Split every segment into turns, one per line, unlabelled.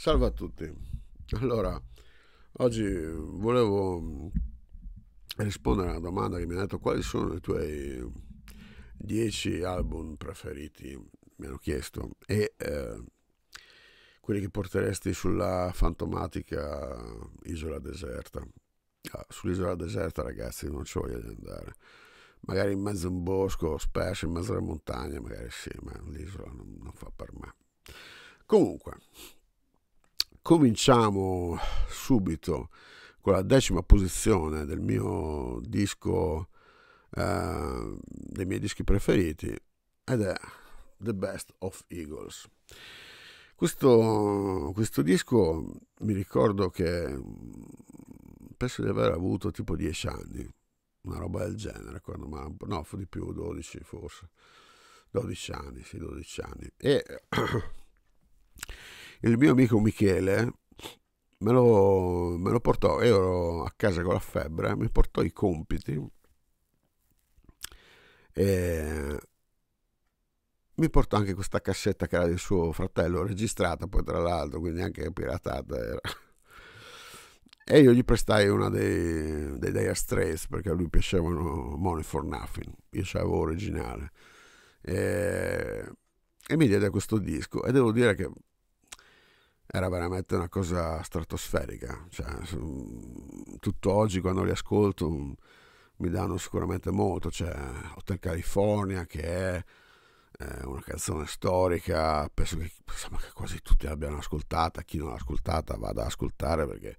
Salve a tutti. Allora, oggi volevo rispondere a una domanda che mi ha detto quali sono i tuoi 10 album preferiti, mi hanno chiesto, e eh, quelli che porteresti sulla fantomatica isola deserta. Ah, sull'isola deserta ragazzi non ci voglio andare. Magari in mezzo a un bosco, spesso in mezzo alla montagna, magari sì, ma l'isola non, non fa per me. Comunque, Cominciamo subito con la decima posizione del mio disco, eh, dei miei dischi preferiti, ed è The Best of Eagles. Questo, questo disco mi ricordo che penso di aver avuto tipo 10 anni, una roba del genere, quando, ma no, fu di più, 12 forse, 12 anni, sì, 12 anni. E il mio amico Michele me lo, me lo portò, io ero a casa con la febbre, mi portò i compiti e mi portò anche questa cassetta che era di suo fratello, registrata poi tra l'altro, quindi anche piratata era. E io gli prestai una dei, dei Dire Straits perché a lui piacevano Money for Nothing, io avevo originale. E, e mi diede questo disco e devo dire che era veramente una cosa stratosferica. Cioè, tutt'oggi quando li ascolto mm, mi danno sicuramente molto. C'è cioè, Hotel California che è una canzone storica, penso che, insomma, che, quasi tutti l'abbiano ascoltata, chi non l'ha ascoltata vada ad ascoltare perché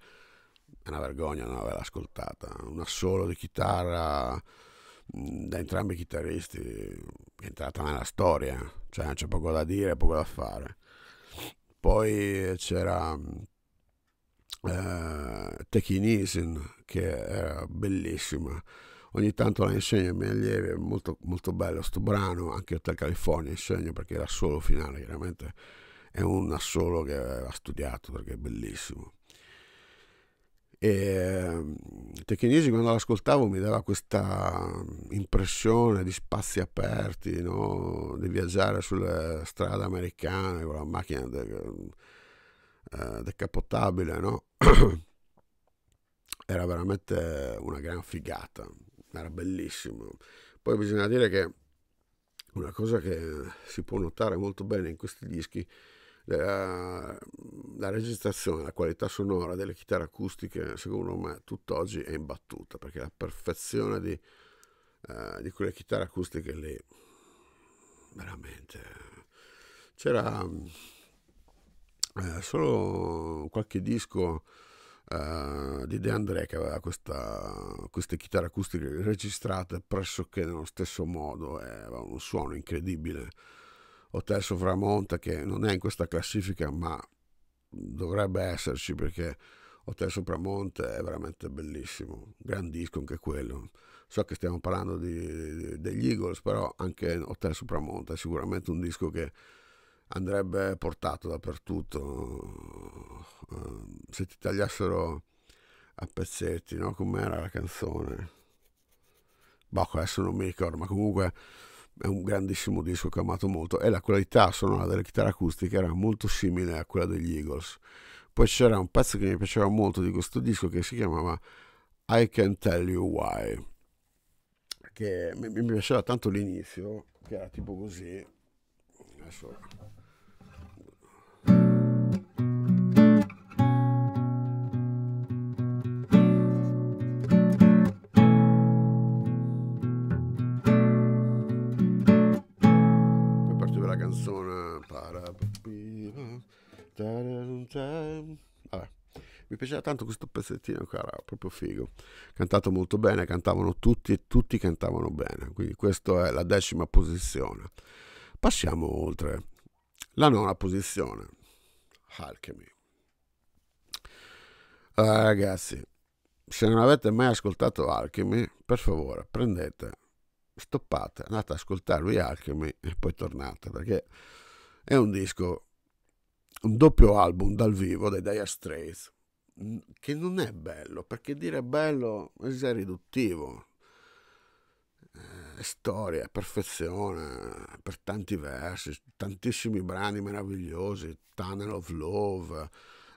è una vergogna non averla ascoltata. Un assolo di chitarra mm, da entrambi i chitarristi è entrata nella storia, cioè c'è poco da dire, poco da fare poi c'era eh, Techinisin che era bellissima ogni tanto la insegno ai miei allievi, è molto, molto bello sto brano, anche Hotel California insegno perché era solo finale, chiaramente è un assolo che aveva studiato perché è bellissimo. E mm, Techinesi quando l'ascoltavo mi dava questa impressione di spazi aperti, no? di viaggiare sulle strade americane con la macchina eh, decapotabile. no? Era veramente una gran figata, era bellissimo. Poi bisogna dire che una cosa che si può notare molto bene in questi dischi è la, la, registrazione, la qualità sonora delle chitarre acustiche, secondo me, tutt'oggi è imbattuta perché la perfezione di, uh, di quelle chitarre acustiche lì, veramente. C'era uh, solo qualche disco. Uh, di De André che aveva questa, queste chitarre acustiche registrate pressoché nello stesso modo e aveva un suono incredibile Hotel terzo che non è in questa classifica ma dovrebbe esserci perché Hotel Pramonte è veramente bellissimo, gran disco anche quello. So che stiamo parlando di, degli Eagles, però anche Hotel Pramonte è sicuramente un disco che andrebbe portato dappertutto. Eh, se ti tagliassero a pezzetti, no? Com'era la canzone? Boh, adesso non mi ricordo, ma comunque è un grandissimo disco che ho amato molto e la qualità sonora delle chitarre acustiche era molto simile a quella degli Eagles. Poi c'era un pezzo che mi piaceva molto di questo disco che si chiamava I Can Tell You Why, che mi, mi piaceva tanto l'inizio, che era tipo così. Adesso... piaceva tanto questo pezzettino qua, era proprio figo. Cantato molto bene, cantavano tutti e tutti cantavano bene. Quindi questa è la decima posizione. Passiamo oltre. La nona posizione. Alchemy. Allora, ragazzi, se non avete mai ascoltato Alchemy, per favore, prendete, stoppate, andate ad ascoltarvi Alchemy e poi tornate, perché è un disco un doppio album dal vivo dei Dire Straits che non è bello, perché dire bello è riduttivo. Eh, è storia, è perfezione per tanti versi, tantissimi brani meravigliosi, Tunnel of Love,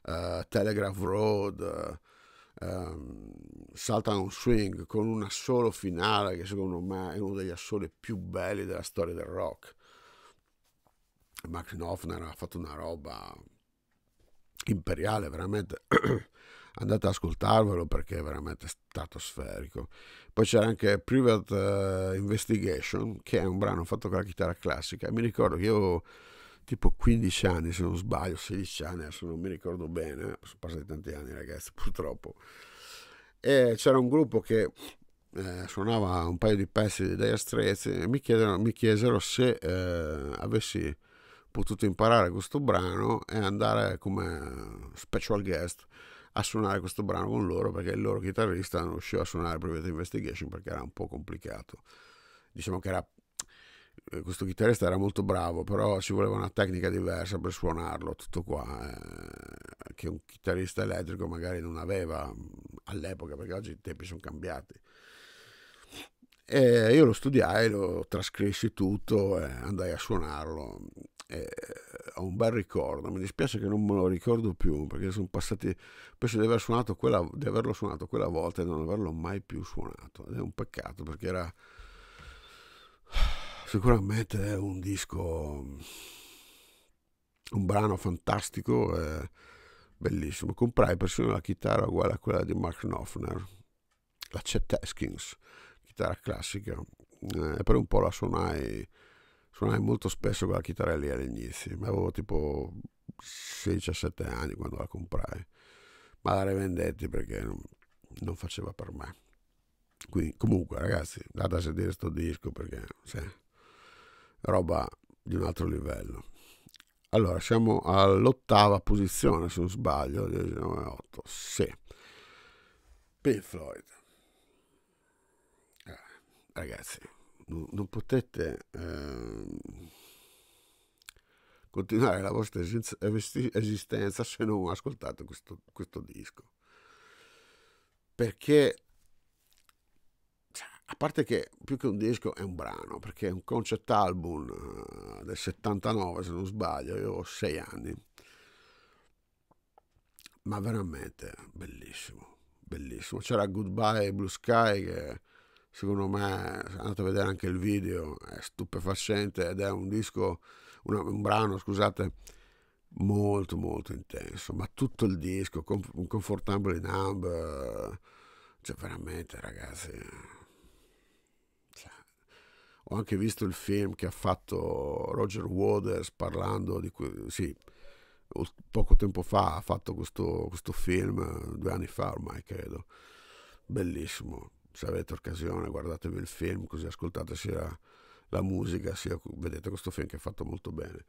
uh, Telegraph Road, uh, um, Salta on Swing, con un assolo finale che secondo me è uno degli assoli più belli della storia del rock. Max Knopfner ha fatto una roba imperiale, veramente andate ad ascoltarvelo perché è veramente stratosferico. Poi c'era anche Private uh, Investigation, che è un brano fatto con la chitarra classica. Mi ricordo che io tipo 15 anni, se non sbaglio, 16 anni, adesso non mi ricordo bene, sono passati tanti anni ragazzi, purtroppo. E c'era un gruppo che eh, suonava un paio di pezzi di Dire Straits e mi, chiedero, mi chiesero se eh, avessi potuto imparare questo brano e andare come special guest a suonare questo brano con loro perché il loro chitarrista non riusciva a suonare Private Investigation perché era un po' complicato. Diciamo che era, eh, questo chitarrista era molto bravo, però ci voleva una tecnica diversa per suonarlo, tutto qua, eh, che un chitarrista elettrico magari non aveva mm, all'epoca perché oggi i tempi sono cambiati. E io lo studiai, lo trascrissi tutto e andai a suonarlo eh, ho un bel ricordo, mi dispiace che non me lo ricordo più perché sono passati, penso di, aver suonato quella, di averlo suonato quella volta e non averlo mai più suonato, ed è un peccato perché era sicuramente un disco, un brano fantastico, eh, bellissimo. Comprai persino la chitarra uguale a quella di Mark Knopfner, la Chet Haskins, chitarra classica, eh, e per un po' la suonai suonai molto spesso con la chitarra lì all'inizio, ma avevo tipo 16-17 anni quando la comprai, ma la rivendetti perché non, non faceva per me. Quindi, comunque, ragazzi, andate a sedere questo disco perché cioè, roba di un altro livello. Allora, siamo all'ottava posizione, se non sbaglio, 19,8. Sì. Pink Floyd. Eh, ragazzi, non, non potete eh, continuare la vostra esistenza se non ascoltate questo, questo disco. Perché, cioè, a parte che più che un disco è un brano, perché è un concept album eh, del 79 se non sbaglio, io ho sei anni, ma veramente bellissimo, bellissimo. C'era Goodbye Blue Sky che secondo me, andate a vedere anche il video, è stupefacente ed è un disco una, un brano, scusate, molto molto intenso, ma tutto il disco, con, un confortable number, cioè veramente ragazzi, cioè, ho anche visto il film che ha fatto Roger Waters parlando di que- sì, poco tempo fa ha fatto questo, questo film, due anni fa ormai credo, bellissimo, se avete occasione guardatevi il film così ascoltate sia la musica sia... Vedete questo film che è fatto molto bene.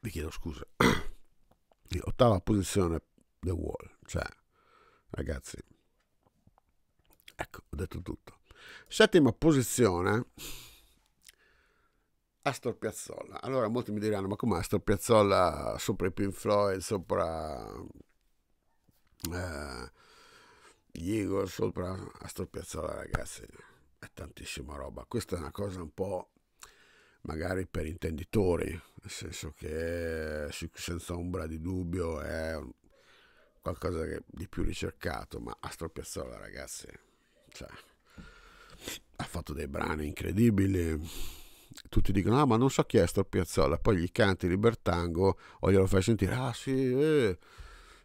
Vi chiedo scusa. Ottava posizione, The Wall. Cioè, ragazzi, ecco, ho detto tutto. Settima posizione, Astor Piazzolla. Allora, molti mi diranno, ma come Astor Piazzolla sopra i Pink Floyd, sopra... Eh, gli Eagles, sopra Astor Piazzolla, ragazzi è tantissima roba. Questa è una cosa un po' magari per intenditori, nel senso che senza ombra di dubbio è qualcosa di più ricercato, ma Astro Piazzolla ragazzi, cioè, ha fatto dei brani incredibili. Tutti dicono, ah ma non so chi è Astro Piazzolla, poi gli canti Libertango o glielo fai sentire, ah sì, eh.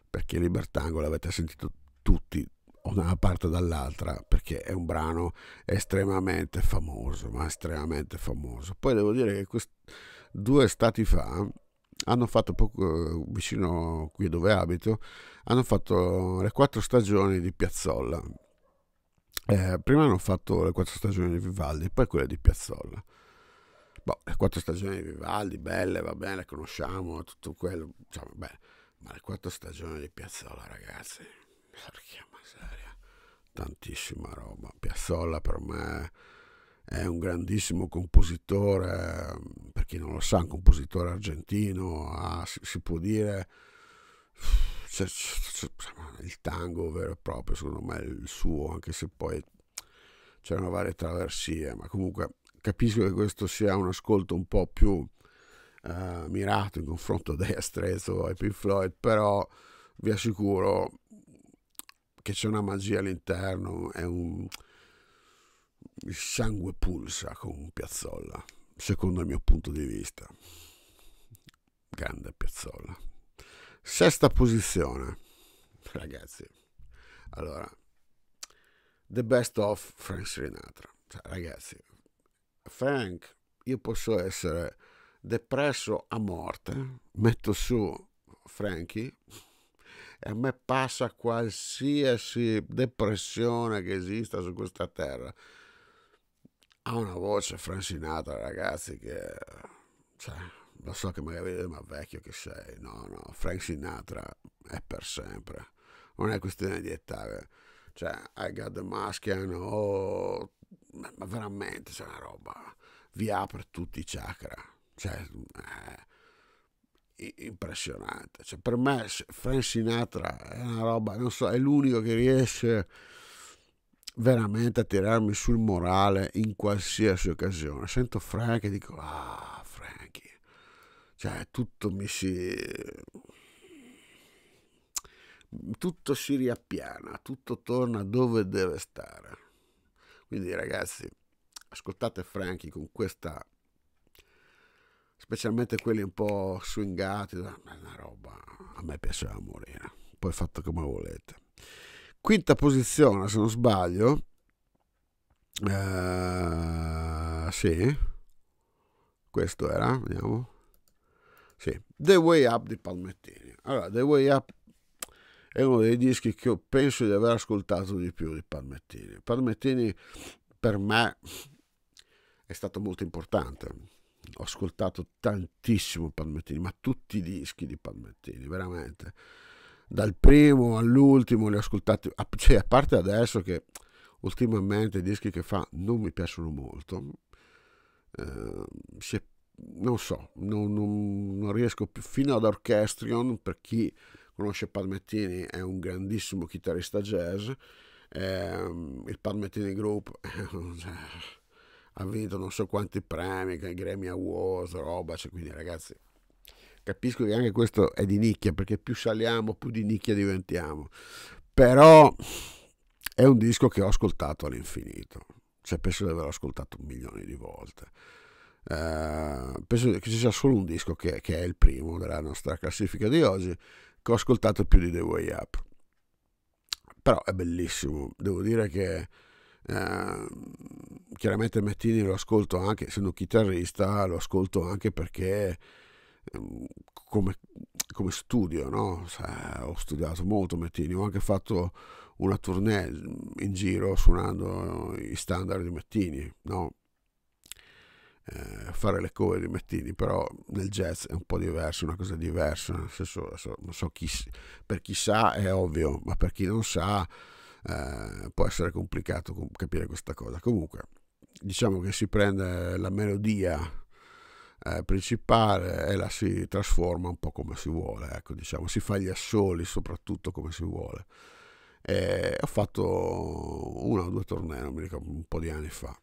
perché Libertango l'avete sentito tutti da una parte o dall'altra perché è un brano estremamente famoso, ma estremamente famoso. Poi devo dire che quest- due stati fa hanno fatto poco, eh, vicino qui dove abito, hanno fatto le quattro stagioni di Piazzolla. Eh, prima hanno fatto le quattro stagioni di Vivaldi, poi quelle di Piazzolla. Boh, le quattro stagioni di Vivaldi, belle, va bene, le conosciamo, tutto quello, diciamo, bene. Ma le quattro stagioni di Piazzolla, ragazzi, ma tantissima roba. Piazzolla per me è un grandissimo compositore, per chi non lo sa, un compositore argentino, ha, si, si, può dire c'è, c'è, il tango vero e proprio, secondo me il suo, anche se poi c'erano varie traversie, ma comunque capisco che questo sia un ascolto un po' più eh, mirato in confronto a Dea Strezzo e Pink Floyd, però vi assicuro che c'è una magia all'interno, è un... il sangue pulsa con Piazzolla, secondo il mio punto di vista. Grande Piazzolla. Sesta posizione, ragazzi. Allora, The Best of Frank Sinatra. Cioè, ragazzi, Frank, io posso essere depresso a morte, metto su Frankie e a me passa qualsiasi depressione che esista su questa terra. Ha una voce francinata, ragazzi, che... Cioè, lo so che magari vedete, ma vecchio che sei. No, no, Frank Sinatra è per sempre. Non è questione di età. Eh. Cioè, I got the Maskian, oh, ma veramente c'è una roba. Vi apre tutti i chakra. Cioè, eh, impressionante. Cioè, per me Frank Sinatra è una roba, non so, è l'unico che riesce veramente a tirarmi sul morale in qualsiasi occasione. Sento Frank e dico, ah, Frankie, cioè tutto mi si... tutto si riappiana, tutto torna dove deve stare. Quindi ragazzi, ascoltate Frankie con questa specialmente quelli un po' swingati, una roba, a me piaceva morire, poi fatto come volete. Quinta posizione, se non sbaglio, uh, sì, questo era, vediamo, sì, The Way Up di Palmettini. Allora, The Way Up è uno dei dischi che io penso di aver ascoltato di più di Palmettini. Palmettini per me è stato molto importante ho ascoltato tantissimo Palmettini, ma tutti i dischi di Palmettini, veramente. Dal primo all'ultimo li ho ascoltati, a, cioè, a parte adesso che ultimamente i dischi che fa non mi piacciono molto, eh, se, non so, non, non, non, riesco più, fino ad Orchestrion, per chi conosce Palmettini è un grandissimo chitarrista jazz, eh, il Palmettini Group... Cioè, ha vinto non so quanti premi, Grammy Awards, roba, cioè, quindi ragazzi capisco che anche questo è di nicchia perché più saliamo più di nicchia diventiamo, però è un disco che ho ascoltato all'infinito, cioè penso di averlo ascoltato milioni di volte. Uh, penso che ci sia solo un disco che, che, è il primo della nostra classifica di oggi che ho ascoltato più di The Way Up però è bellissimo devo dire che eh, chiaramente Mettini lo ascolto anche, essendo chitarrista, lo ascolto anche perché ehm, come, come studio, no? ho studiato molto Mettini, ho anche fatto una tournée in giro suonando i standard di Mettini, no? eh, fare le cover di Mettini, però nel jazz è un po' diverso, una cosa diversa, nel senso, non so chi, per chi sa è ovvio, ma per chi non sa eh, può essere complicato capire questa cosa. Comunque, diciamo che si prende la melodia eh, principale e la si trasforma un po' come si vuole, ecco, diciamo, si fa gli assoli soprattutto come si vuole. E ho fatto una o due tornei, non mi ricordo, un po' di anni fa,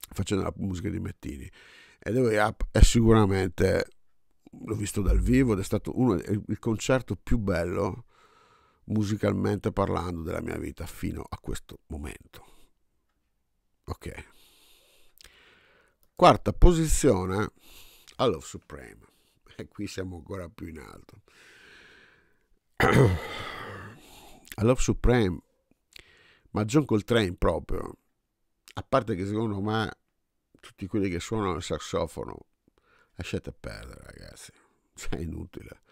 facendo la musica di Mettini. E Devo ah, è sicuramente, l'ho visto dal vivo ed è stato uno, il concerto più bello musicalmente parlando della mia vita fino a questo momento. Ok. Quarta posizione, All'Of Supreme. E eh, qui siamo ancora più in alto. All'Of Supreme, ma John Coltrane proprio, a parte che secondo me tutti quelli che suonano il sassofono, lasciate perdere ragazzi, cioè, è inutile.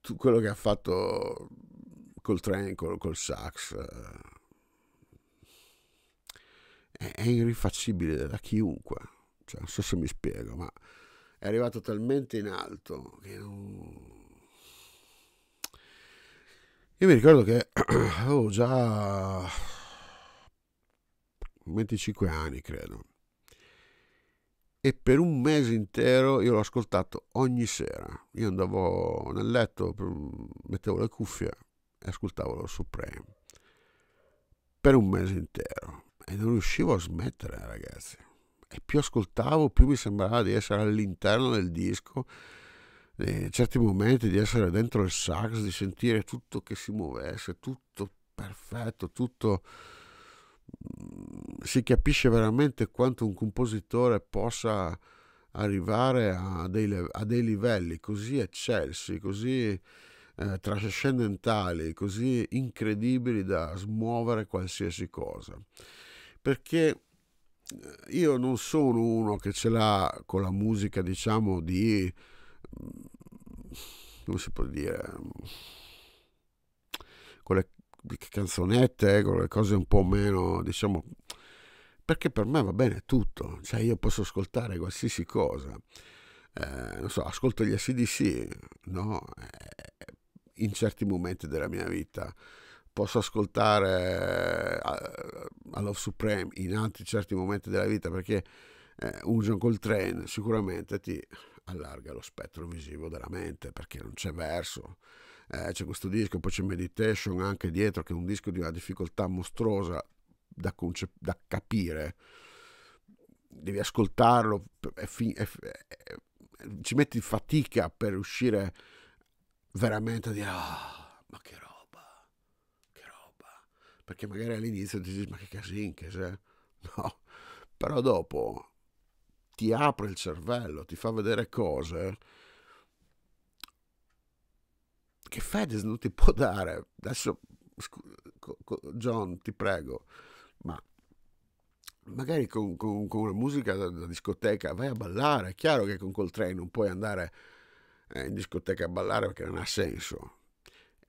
Tu, quello che ha fatto Coltrane col, col sax eh, è irrifacibile da chiunque. Cioè, non so se mi spiego, ma è arrivato talmente in alto che non... Io mi ricordo che avevo già 25 anni, credo. E per un mese intero io l'ho ascoltato ogni sera. Io andavo nel letto, mettevo le cuffie e ascoltavo lo Supreme. Per un mese intero e non riuscivo a smettere, ragazzi. E più ascoltavo, più mi sembrava di essere all'interno del disco, in eh, certi momenti di essere dentro il sax, di sentire tutto che si muovesse, tutto perfetto, tutto mm, si capisce veramente quanto un compositore possa arrivare a dei, a dei livelli così eccelsi, così eh, trascendentali, così incredibili da smuovere qualsiasi cosa perché eh, io non sono uno che ce l'ha con la musica, diciamo, di... Mm, come si può dire? Mm, con le canzonette, eh, con le cose un po' meno, diciamo... Perché per me va bene tutto, cioè io posso ascoltare qualsiasi cosa. Eh, non so, ascolto gli SDC, no? Eh, in certi momenti della mia vita posso ascoltare eh, Love Supreme in altri certi momenti della vita perché eh, un John Coltrane sicuramente ti allarga lo spettro visivo della mente perché non c'è verso. Eh, c'è questo disco, poi c'è Meditation anche dietro che è un disco di una difficoltà mostruosa da, concep- da capire. Devi ascoltarlo, è fi- è fi- è- ci metti fatica per riuscire veramente a dire ah, oh, ma che roba perché magari all'inizio ti dici ma che casino che c'è? Cioè". No, però dopo ti apre il cervello, ti fa vedere cose che Fedez non ti può dare. Adesso, John, ti prego, ma magari con, con, con una musica da, da, discoteca vai a ballare. È chiaro che con Coltrane non puoi andare eh, in discoteca a ballare perché non ha senso.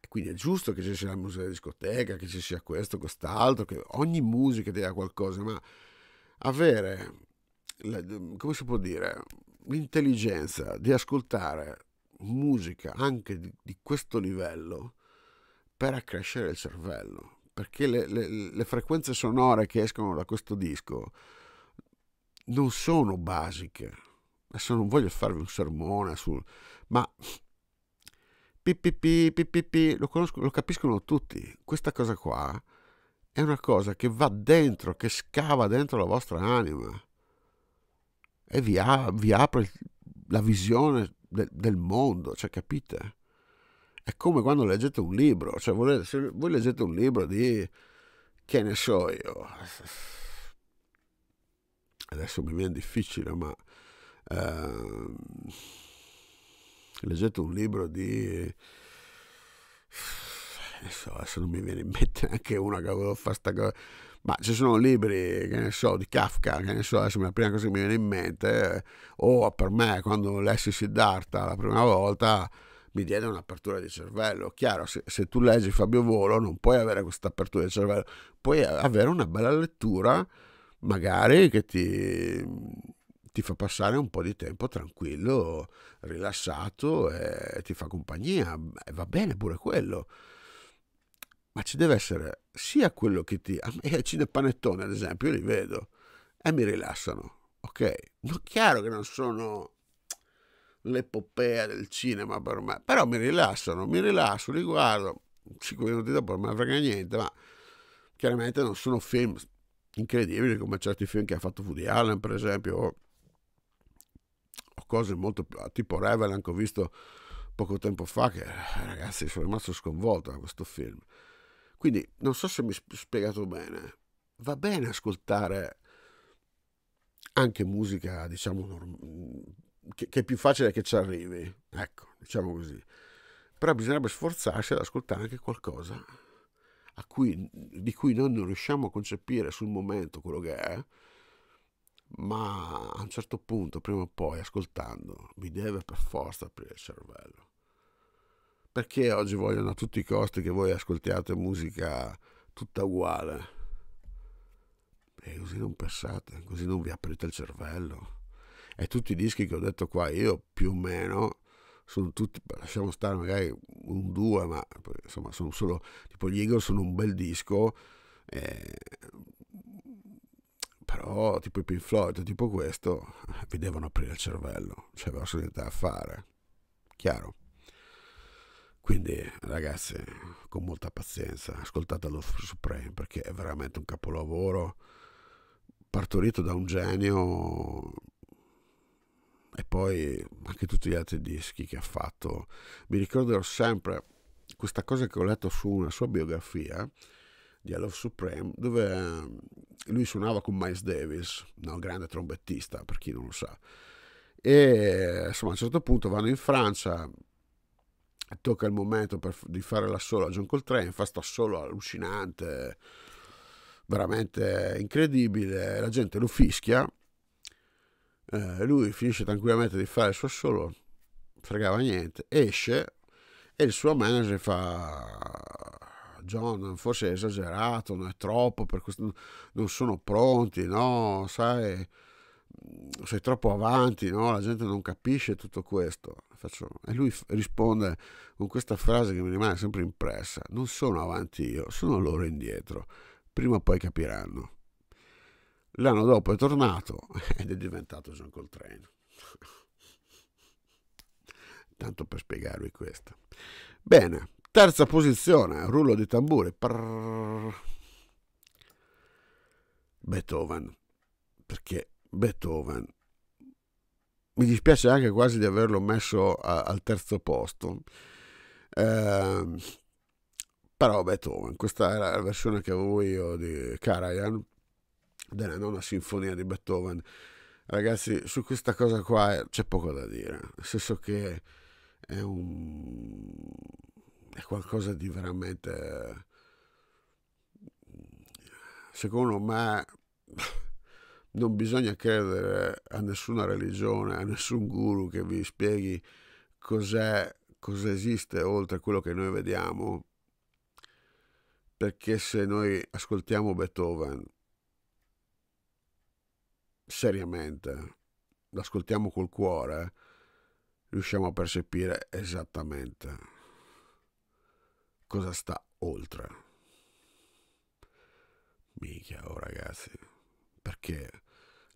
Quindi è giusto che ci sia la musica della discoteca, che ci sia questo, quest'altro, che ogni musica dia qualcosa, ma avere, come si può dire, l'intelligenza di ascoltare musica anche di, di questo livello per accrescere il cervello, perché le, le, le, frequenze sonore che escono da questo disco non sono basiche. Adesso non voglio farvi un sermone sul... ma pipipi, pipipi, lo, conosco, lo capiscono tutti. Questa cosa qua è una cosa che va dentro, che scava dentro la vostra anima e vi, ha, vi apre la visione de, del mondo, cioè capite? È come quando leggete un libro, cioè volete, se voi leggete un libro di che ne so io, adesso mi viene difficile, ma... Uh, leggete un libro di adesso, adesso non mi viene in mente neanche una che volevo fare sta cosa ma ci sono libri, che ne so, di Kafka, che ne so, adesso la prima cosa che mi viene in mente, eh, o oh, per me quando lessi Siddhartha la prima volta mi diede un'apertura di cervello. Chiaro, se, se, tu leggi Fabio Volo non puoi avere questa apertura di cervello, puoi avere una bella lettura, magari che ti ti fa passare un po' di tempo tranquillo, rilassato e ti fa compagnia e va bene pure quello. Ma ci deve essere sia quello che ti... A me cinepanettone ad esempio, io li vedo e mi rilassano, ok? No, chiaro che non sono l'epopea del cinema per me, però mi rilassano, mi rilasso, li guardo, 5 minuti dopo non mi frega niente, ma chiaramente non sono film incredibili come certi film che ha fatto Woody Allen, per esempio, cose molto più... tipo Revel che ho visto poco tempo fa che ragazzi sono rimasto sconvolto da questo film. Quindi non so se mi ho spiegato bene. Va bene ascoltare anche musica, diciamo, norm- che, che, è più facile che ci arrivi. Ecco, diciamo così. Però bisognerebbe sforzarsi ad ascoltare anche qualcosa cui, di cui noi non riusciamo a concepire sul momento quello che è, ma a un certo punto, prima o poi, ascoltando, mi deve per forza aprire il cervello. Perché oggi vogliono a tutti i costi che voi ascoltiate musica tutta uguale? E così non pensate, così non vi aprite il cervello. E tutti i dischi che ho detto qua, io più o meno, sono tutti, lasciamo stare magari un due, ma insomma sono solo, tipo gli Eagles sono un bel disco, eh, però tipo i Pink Floyd, tipo questo, vi devono aprire il cervello, cioè avevano niente da fare, chiaro? Quindi ragazzi, con molta pazienza, ascoltate lo Supreme perché è veramente un capolavoro partorito da un genio e poi anche tutti gli altri dischi che ha fatto. Mi ricorderò sempre questa cosa che ho letto su una sua biografia, di Love Supreme, dove ehm, lui suonava con Miles Davis, un grande trombettista per chi non lo sa. E insomma, a un certo punto vanno in Francia, tocca il momento per, di fare la solo a John Coltrane, fa sta solo allucinante, veramente incredibile, la gente lo fischia, eh, lui finisce tranquillamente di fare il suo solo, fregava niente, esce e il suo manager fa John, forse è esagerato, non è troppo, per questo non sono pronti, no, sai, mm, sei troppo avanti, no? la gente non capisce tutto questo. Faccio... E lui risponde con questa frase che mi rimane sempre impressa, non sono avanti io, sono loro indietro, prima o poi capiranno. L'anno dopo è tornato ed è diventato John Coltrane. Tanto per spiegarvi questo. Bene, Terza posizione, rullo di tamburi. Prrr. Beethoven, perché Beethoven mi dispiace anche quasi di averlo messo a, al terzo posto. Eh, però Beethoven, questa era la versione che avevo io di Karajan, della nona sinfonia di Beethoven. Ragazzi, su questa cosa qua c'è poco da dire, nel senso che è un è qualcosa di veramente, secondo me, non bisogna credere a nessuna religione, a nessun guru che vi spieghi cos'è, cosa esiste oltre a quello che noi vediamo, perché se noi ascoltiamo Beethoven seriamente, ascoltiamo col cuore, riusciamo a percepire esattamente cosa sta oltre. Mica, oh ragazzi, perché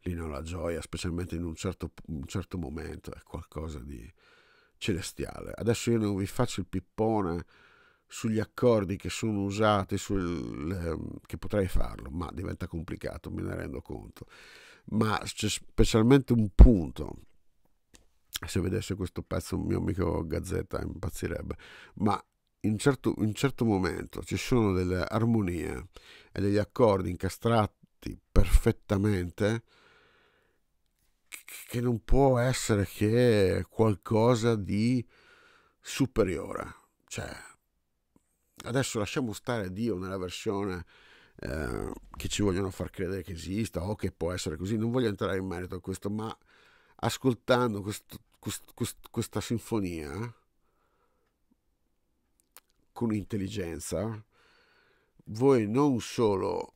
Lino La Gioia, specialmente in un certo, un certo momento, è qualcosa di celestiale. Adesso io non vi faccio il pippone sugli accordi che sono usati, sul, ehm, che potrei farlo, ma diventa complicato, me ne rendo conto. Ma c'è specialmente un punto, se vedesse questo pezzo un mio amico Gazzetta impazzirebbe, ma in certo, in certo momento ci sono delle armonie e degli accordi incastrati perfettamente che non può essere che qualcosa di superiore. Cioè, adesso lasciamo stare Dio nella versione eh, che ci vogliono far credere che esista o che può essere così, non voglio entrare in merito a questo, ma ascoltando questo, quest, quest, questa sinfonia con intelligenza, voi non solo,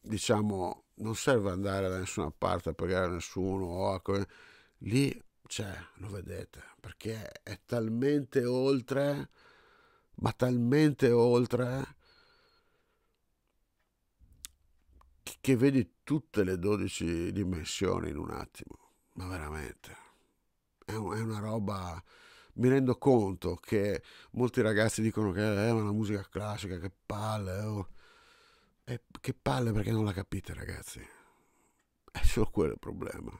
diciamo, non serve andare da nessuna parte a pagare nessuno, o a lì c'è, cioè, lo vedete, perché è talmente oltre, ma talmente oltre, che vedi tutte le 12 dimensioni in un attimo, ma veramente. È, una roba mi rendo conto che molti ragazzi dicono che è eh, una musica classica, che palle, oh. eh, che palle perché non la capite ragazzi. È solo quello il problema.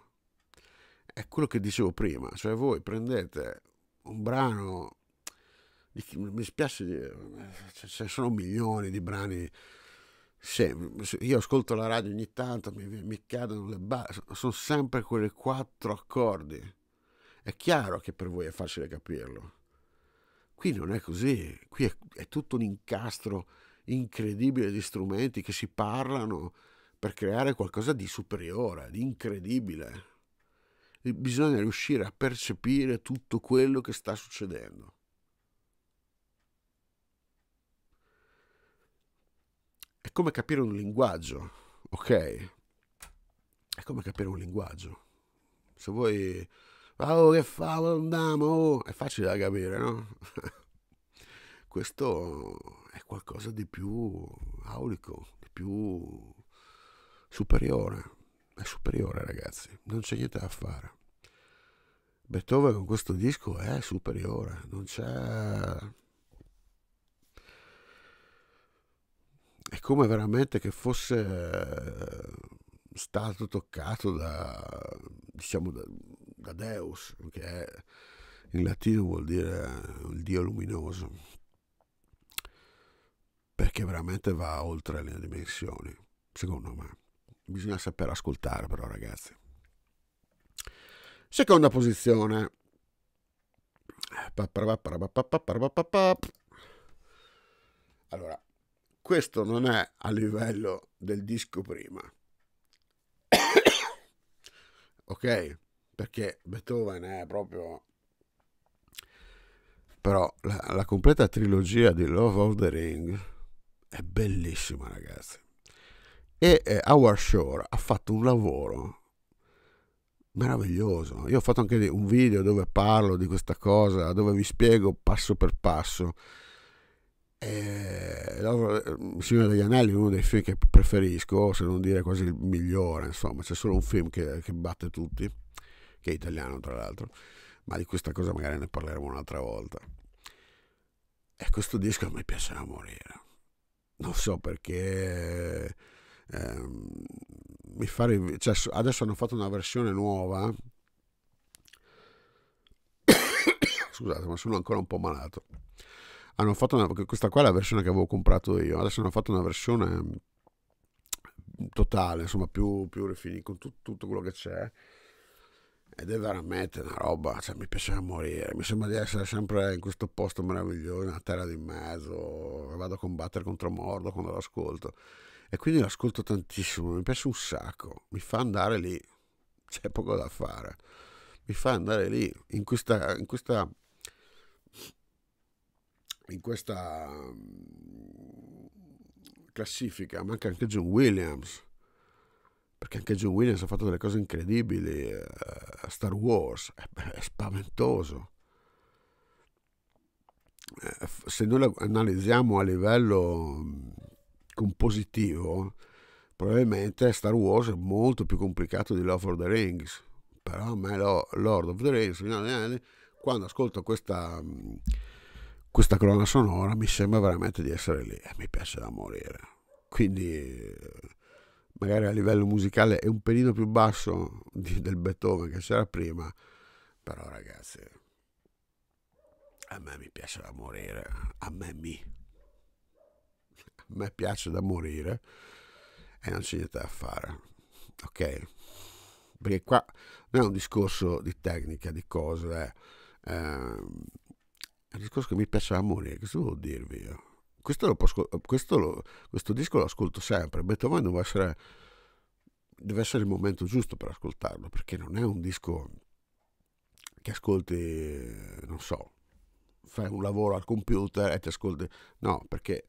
È quello che dicevo prima, cioè voi prendete un brano, mi spiace dire, ce sono milioni di brani se, io ascolto la radio ogni tanto, mi, mi cadono le balle, sono sempre quelle quattro accordi. È chiaro che per voi è facile capirlo. Qui non è così, qui è, è tutto un incastro incredibile di strumenti che si parlano per creare qualcosa di superiore, di incredibile. E bisogna riuscire a percepire tutto quello che sta succedendo. È come capire un linguaggio, ok? È come capire un linguaggio. Se voi ma oh, che favo andiamo? È facile da capire, no? Questo è qualcosa di più aulico, di più superiore. È superiore, ragazzi. Non c'è niente da fare. Beethoven con questo disco è superiore, non c'è... È come veramente che fosse eh, stato toccato da, diciamo, da, Gadeus, che è, in latino vuol dire eh, il Dio luminoso, perché veramente va oltre le dimensioni, secondo me. Bisogna saper ascoltare però ragazzi. Seconda posizione. Allora, questo non è a livello del disco prima. ok? perché Beethoven è proprio... Però la, la completa trilogia di Love of the Ring è bellissima ragazzi. E eh, Howard Shore ha fatto un lavoro meraviglioso. Io ho fatto anche un video dove parlo di questa cosa, dove vi spiego passo per passo. E... Il Signore degli Anelli è uno dei film che preferisco, se non dire quasi il migliore, insomma, c'è solo un film che, che batte tutti che è italiano tra l'altro, ma di questa cosa magari ne parleremo un'altra volta. E questo disco a me piace da morire. Non so perché... Ehm, mi fa riv- cioè, adesso hanno fatto una versione nuova. Scusate, ma sono ancora un po' malato. Hanno fatto una, questa qua è la versione che avevo comprato io. Adesso hanno fatto una versione totale, insomma, più, più refini con tu, tutto quello che c'è ed è veramente una roba, cioè, mi piaceva morire, mi sembra di essere sempre in questo posto meraviglioso, una terra di mezzo, vado a combattere contro Mordo quando l'ascolto e quindi l'ascolto tantissimo, mi piace un sacco, mi fa andare lì, c'è poco da fare, mi fa andare lì, in questa, in questa, in questa mm, classifica manca anche John Williams perché anche John Williams ha fatto delle cose incredibili eh, a Star Wars, è spaventoso. Eh, se noi lo analizziamo a livello mm, compositivo, probabilmente Star Wars è molto più complicato di Love of the Rings, però a me Lord of the Rings, quando ascolto questa, mm, questa colonna sonora mi sembra veramente di essere lì e mi piace da morire. Quindi eh, magari a livello musicale è un pelino più basso di, del Beethoven che c'era prima, però ragazzi, a me mi piace da morire, a me mi, a me piace da morire e non c'è niente da fare, ok? Perché qua non è un discorso di tecnica, di cose, eh. Ehm, è un discorso che mi piace da morire, che cosa devo dirvi io? questo, posso, questo, lo, questo disco lo ascolto sempre. Beethoven deve essere, deve essere il momento giusto per ascoltarlo, perché non è un disco che ascolti, non so, fai un lavoro al computer e ti ascolti. No, perché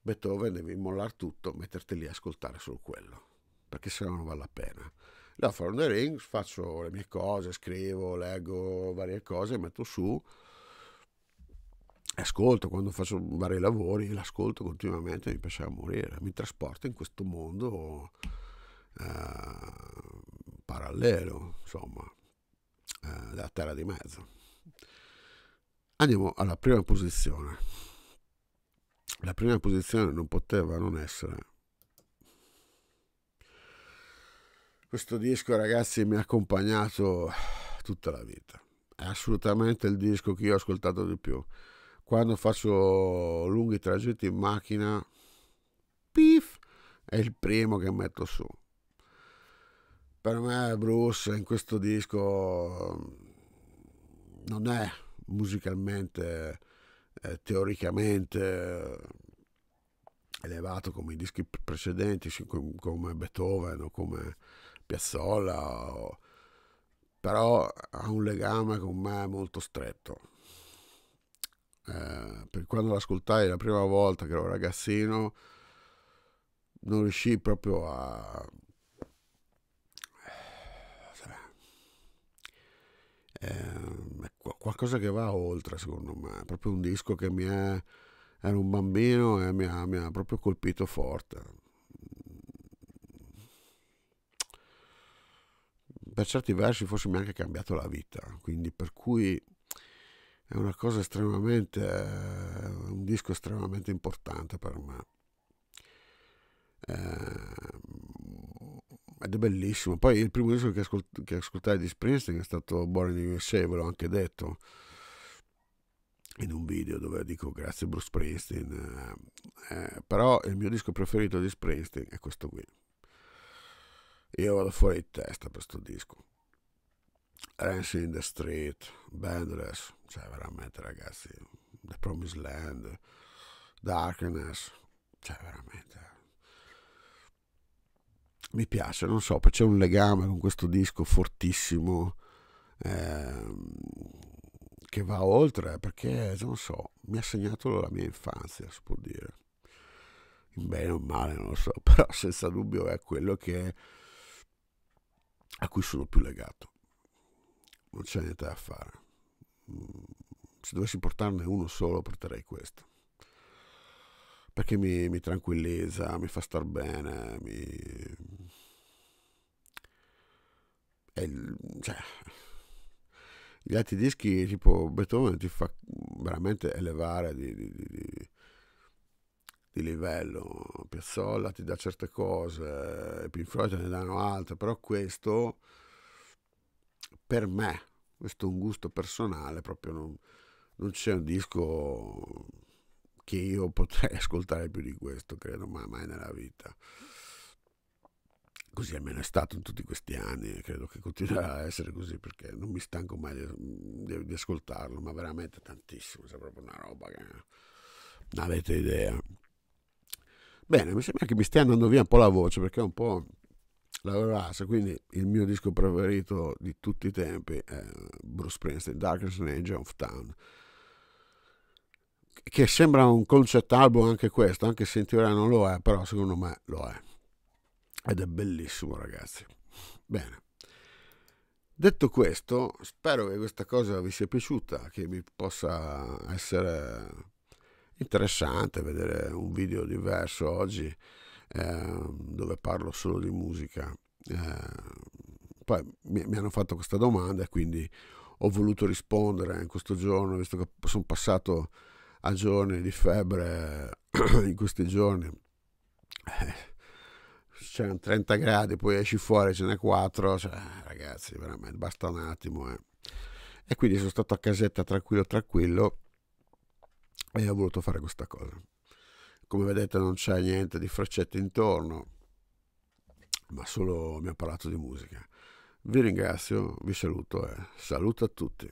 Beethoven devi mollare tutto, metterti lì a ascoltare solo quello, perché sennò non vale la pena. Là, fra on the rings, faccio le mie cose, scrivo, leggo varie cose, metto su ascolto quando faccio vari lavori, l'ascolto continuamente, mi piace a morire, mi trasporta in questo mondo eh, parallelo, insomma, eh, della terra di mezzo. Andiamo alla prima posizione. La prima posizione non poteva non essere questo disco ragazzi mi ha accompagnato tutta la vita è assolutamente il disco che io ho ascoltato di più quando faccio lunghi tragitti in macchina, pif, è il primo che metto su. Per me Bruce in questo disco mm, non è musicalmente, eh, teoricamente eh, elevato come i dischi precedenti, come Beethoven o come Piazzolla, o... però ha un legame con me molto stretto eh, per quando l'ascoltai la prima volta che ero ragazzino, non riuscii proprio a... Eh, eh qualcosa che va oltre, secondo me. È proprio un disco che mi è... Ero un bambino e mi ha, mi ha proprio colpito forte. per certi versi forse mi ha anche cambiato la vita, quindi per cui è una cosa estremamente, eh, un disco estremamente importante per me. Ehm, ed è bellissimo. Poi il primo disco che, ascolt- che ascoltai di Springsteen è stato Born in USA, ve l'ho anche detto in un video dove dico grazie Bruce Springsteen, eh, però il mio disco preferito di Springsteen è questo qui. Io vado fuori di testa per questo disco. Rance in the Street, Bandless, cioè veramente ragazzi, The Promised Land, Darkness, cioè veramente mi piace, non so, c'è un legame con questo disco fortissimo eh, che va oltre perché, non so, mi ha segnato la mia infanzia, si può dire. In bene o male, non lo so, però senza dubbio è quello che, a cui sono più legato. Non c'è niente da fare se dovessi portarne uno solo porterei questo. Perché mi, mi tranquillizza, mi fa star bene, mi... Il, cioè, gli altri dischi tipo Beethoven ti fa veramente elevare di, di, di, di livello Piazzolla ti dà certe cose Pink te ne danno altre però questo per me questo è un gusto personale, proprio non, non c'è un disco che io potrei ascoltare più di questo, credo, mai, mai nella vita. Così almeno è stato in tutti questi anni e credo che continuerà a essere così perché non mi stanco mai di, di, di ascoltarlo, ma veramente tantissimo, è cioè, proprio una roba che non avete idea. Bene, mi sembra che mi stia andando via un po' la voce perché è un po' la Veras, quindi il mio disco preferito di tutti i tempi è Bruce Springsteen, Darkest Angel of Town che sembra un concept album anche questo, anche se in teoria non lo è, però secondo me lo è. Ed è bellissimo, ragazzi. Bene. Detto questo, spero che questa cosa vi sia piaciuta, che vi possa essere interessante vedere un video diverso oggi. Ehm, dove parlo solo di musica. Eh, poi mi, mi, hanno fatto questa domanda e quindi ho voluto rispondere in questo giorno, visto che sono passato a giorni di febbre in questi giorni. Eh, c'erano 30 gradi, poi esci fuori, ce n'è 4, cioè, ragazzi, veramente basta un attimo. Eh. E quindi sono stato a casetta tranquillo, tranquillo e ho voluto fare questa cosa come vedete non c'è niente di freccette intorno, ma solo mi ha parlato di musica. Vi ringrazio, vi saluto e saluto a tutti.